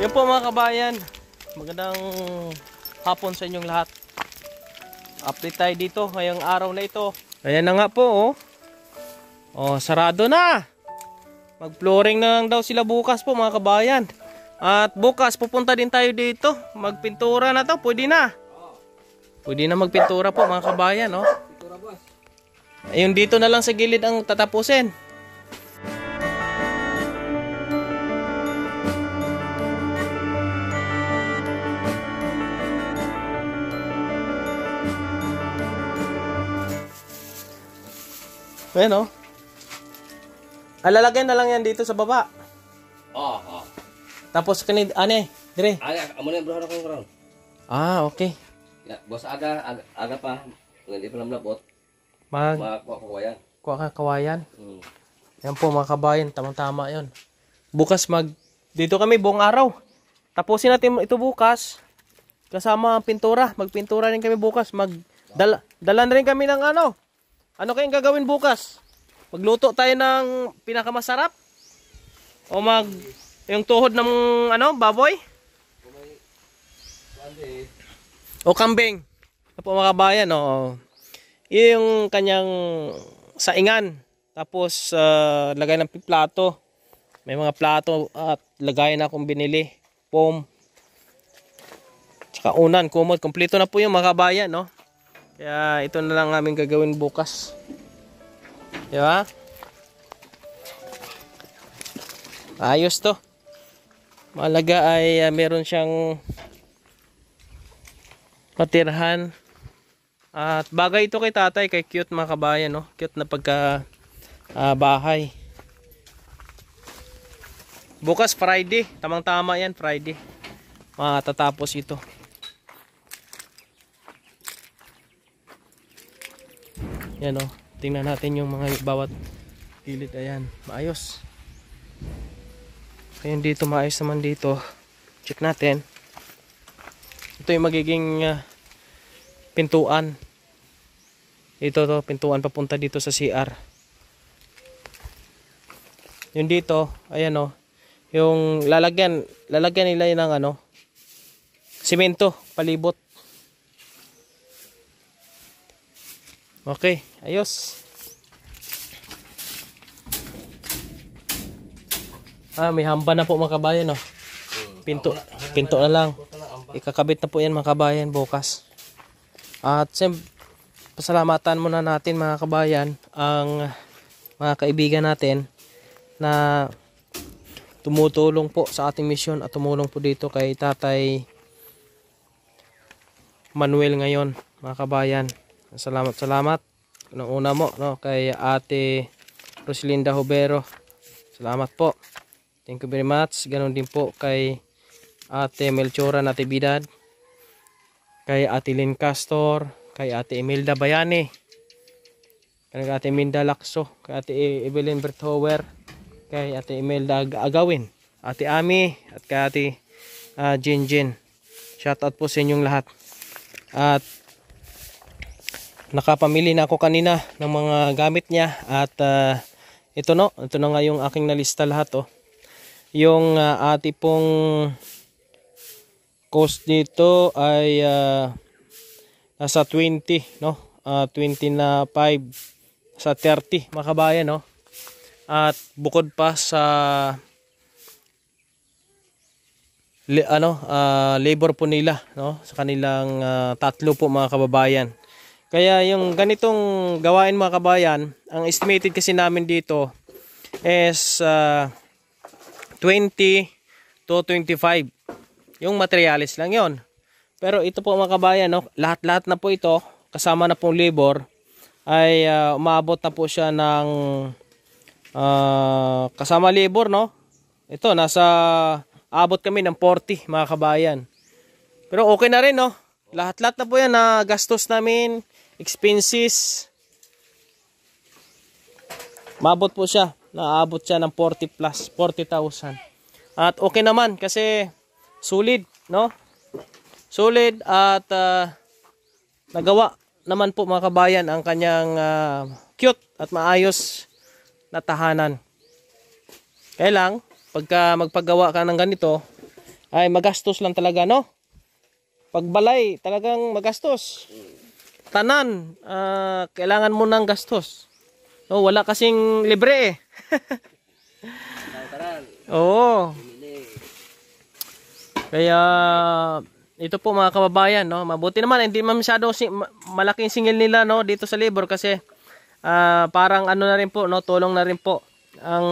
Yan po mga kabayan. Magandang hapon sa inyong lahat. Update tayo dito ngayong araw na ito. Ayan na nga po oh. Oh, sarado na. Mag-flooring na lang daw sila bukas po mga kabayan. At bukas pupunta din tayo dito. Magpintura na to, pwede na. Pwede na magpintura po mga kabayan, oh. Ayun dito na lang sa gilid ang tatapusin. Ayan o. Oh. Alalagyan na lang yan dito sa baba. Oo, oh, ah, Oh. Ah. Tapos kani, ane, dire. Ay, ah, amo yung bro akong karon. Ah, okay. Ya, boss aga, aga, aga pa. Hindi pa labot. Mag Makuha kawayan. Kuha ka kawayan. Hmm. Yan po mga kabayan, tamang-tama 'yon. Bukas mag dito kami buong araw. Tapusin natin ito bukas. Kasama ang pintura, magpintura rin kami bukas, mag dala, dala rin kami ng ano, ano kayong gagawin bukas? Magluto tayo ng pinakamasarap? O mag yung tuhod ng ano, baboy? O kambing. Ano po mga kabayan, oo. Yung kanyang saingan. Tapos uh, lagay ng plato. May mga plato at lagay na akong binili. Pom. Tsaka unan, kumot. Kompleto na po yung mga kabayan, no? Kaya ito na lang namin gagawin bukas. Di ba? Ayos to. Malaga ay uh, meron siyang patirhan. At bagay ito kay tatay, kay cute mga kabayan. No? Cute na pagka uh, bahay. Bukas Friday. Tamang tama yan Friday. Matatapos ito. yan o oh. tingnan natin yung mga bawat gilid ayan maayos ayun dito maayos naman dito check natin ito yung magiging uh, pintuan ito to pintuan papunta dito sa CR Yung dito ayan o oh. yung lalagyan lalagyan nila yun ng ano simento palibot Okay, ayos. Ah, may hamba na po mga kabayan, no? Pinto, pinto na lang. Ikakabit na po yan mga kabayan bukas. At siyempre, pasalamatan muna natin mga kabayan ang mga kaibigan natin na tumutulong po sa ating misyon at tumulong po dito kay Tatay Manuel ngayon mga kabayan. Salamat, salamat. Una-una mo no, kay Ate Roselinda Hubero. Salamat po. Thank you very much. Ganon din po kay Ate Melchora Natividad. Kay Ate Lynn Castor. Kay Ate Imelda Bayani. Kay Ate Minda Lakso. Kay Ate e- Evelyn Berthower. Kay Ate Imelda Agawin. Ate Ami. At kay Ate uh, ah, Jinjin. Shout out po sa inyong lahat. At nakapamili na ako kanina ng mga gamit niya at uh, ito no, ito na nga yung aking nalista lahat oh. Yung uh, ah, ati pong cost dito ay uh, nasa 20 no, uh, 20 na 5 sa 30 makabayan no. At bukod pa sa li, ano, uh, labor po nila no, sa kanilang uh, tatlo po mga kababayan kaya yung ganitong gawain mga kabayan, ang estimated kasi namin dito is uh, ah, 20 to 25. Yung materialis lang yon. Pero ito po mga kabayan, no, lahat-lahat na po ito, kasama na pong labor, ay uh, umabot na po siya ng uh, kasama labor, no? Ito, nasa abot kami ng 40 mga kabayan. Pero okay na rin, no? Lahat-lahat na po yan na gastos namin, expenses mabot po siya naabot siya ng 40 plus 40,000 at okay naman kasi solid no solid at uh, nagawa naman po mga kabayan ang kanyang uh, cute at maayos na tahanan kaya lang pagka magpagawa ka ng ganito ay magastos lang talaga no pagbalay talagang magastos tanan uh, kailangan mo ng gastos no wala kasing libre eh oo kaya ito po mga kababayan no mabuti naman hindi masyado si malaking singil nila no dito sa labor kasi uh, parang ano na rin po no tulong na rin po ang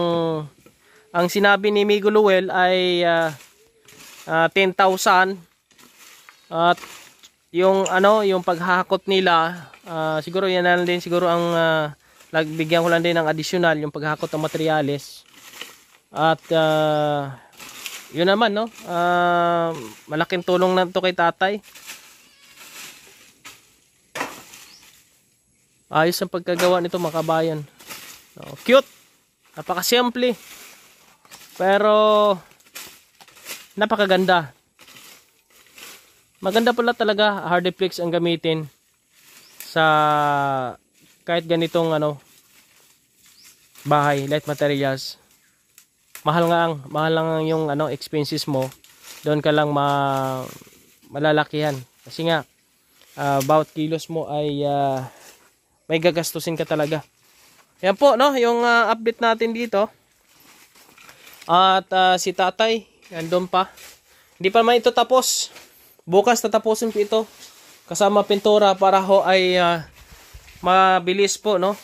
ang sinabi ni Migo Luel ay uh, uh, 10,000 at uh, yung ano, yung paghahakot nila, uh, siguro yan lang din siguro ang uh, ah, bigyan ko lang din ng additional yung paghahakot ng materyales. At uh, yun naman no, uh, malaking tulong na to kay tatay. Ayos ang pagkagawa nito mga kabayan. Oh, cute. Napakasimple. Pero napakaganda. Maganda pala talaga hardy flex ang gamitin sa kahit ganitong ano bahay, light materials. Mahal nga ang mahal lang ang yung ano expenses mo. Doon ka lang ma malalakihan kasi nga uh, bawat kilos mo ay uh, may gagastusin ka talaga. Yan po no, yung uh, update natin dito. At uh, si Tatay, nandun pa. Hindi pa man ito tapos. Bukas tatapusin ko ito kasama pintura para ho ay uh, mabilis po no.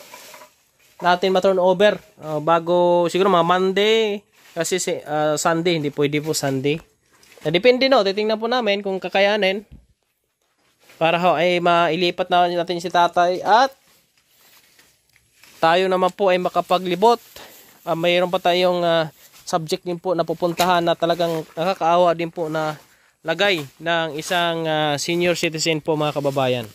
Natin ma-turn over uh, bago siguro mga Monday kasi uh, Sunday hindi pwede po Sunday. Na depende no, titingnan po namin kung kakayanin. Para ho ay mailipat na natin si tatay at tayo naman po ay makapaglibot. Uh, mayroon pa tayong uh, subject din po na pupuntahan na talagang nakakaawa din po na lagay ng isang uh, senior citizen po mga kababayan.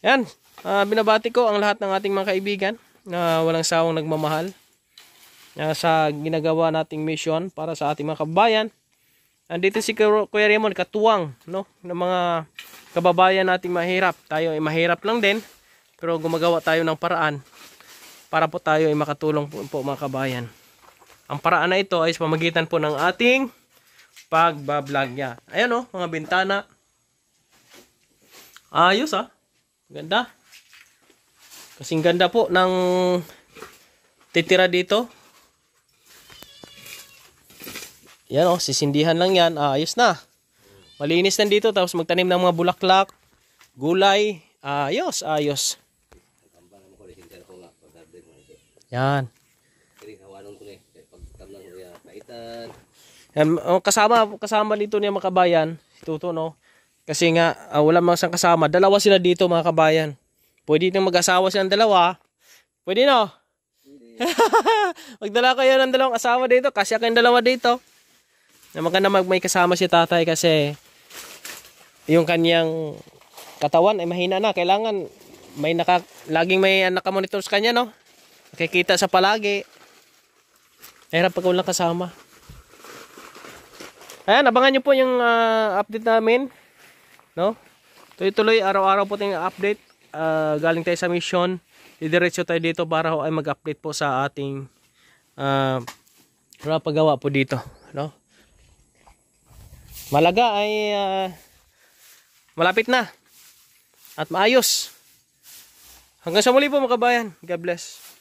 Yan, uh, binabati ko ang lahat ng ating mga kaibigan na uh, walang sawang nagmamahal uh, sa ginagawa nating mission para sa ating mga kababayan. Andito si Kuya Raymond, katuwang no, ng mga kababayan nating mahirap. Tayo ay mahirap lang din, pero gumagawa tayo ng paraan para po tayo ay makatulong po, po mga kababayan. Ang paraan na ito ay sa pamagitan po ng ating pagbablog niya. Ayan o, oh, mga bintana. Ayos ah. Ganda. Kasing ganda po ng titira dito. Yan o, oh, sisindihan lang yan. Ayos na. Malinis na dito. Tapos magtanim ng mga bulaklak, gulay. Ayos, ayos. Yan. Kaya hawanan ko na eh. Pag tamlang kaya paitan. Yan, oh, kasama, kasama dito niya mga kabayan. Tuto, no? Kasi nga, uh, wala mang isang kasama. Dalawa sila dito mga kabayan. Pwede nang mag-asawa silang dalawa. Pwede, no? Magdala kayo ng dalawang asawa dito. Kasi kayong dalawa dito. Na maganda mag may kasama si tatay kasi yung kanyang katawan ay mahina na. Kailangan may naka, laging may ah, nakamonitor sa kanya, no? Nakikita sa palagi. Hirap pag walang kasama. Ayan, abangan nyo po yung uh, update namin. No? Tuloy-tuloy, araw-araw po tayong update. Uh, galing tayo sa mission. Idiretso tayo dito para ay mag-update po sa ating uh, paggawa po dito. No? Malaga ay uh, malapit na. At maayos. Hanggang sa muli po mga kabayan. God bless.